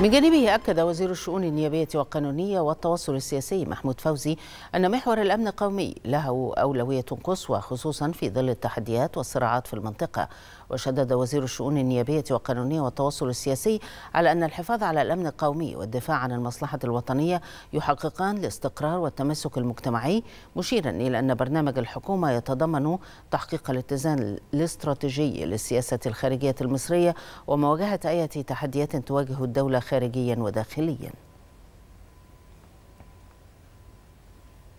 من جانبه أكد وزير الشؤون النيابية والقانونية والتواصل السياسي محمود فوزي أن محور الأمن القومي له أولوية قصوى خصوصا في ظل التحديات والصراعات في المنطقة وشدد وزير الشؤون النيابية والقانونية والتواصل السياسي على أن الحفاظ على الأمن القومي والدفاع عن المصلحة الوطنية يحققان الاستقرار والتمسك المجتمعي مشيرا إلى أن برنامج الحكومة يتضمن تحقيق الاتزان الاستراتيجي للسياسة الخارجية المصرية ومواجهة أي تحديات تواجه الدولة خارجيا وداخليا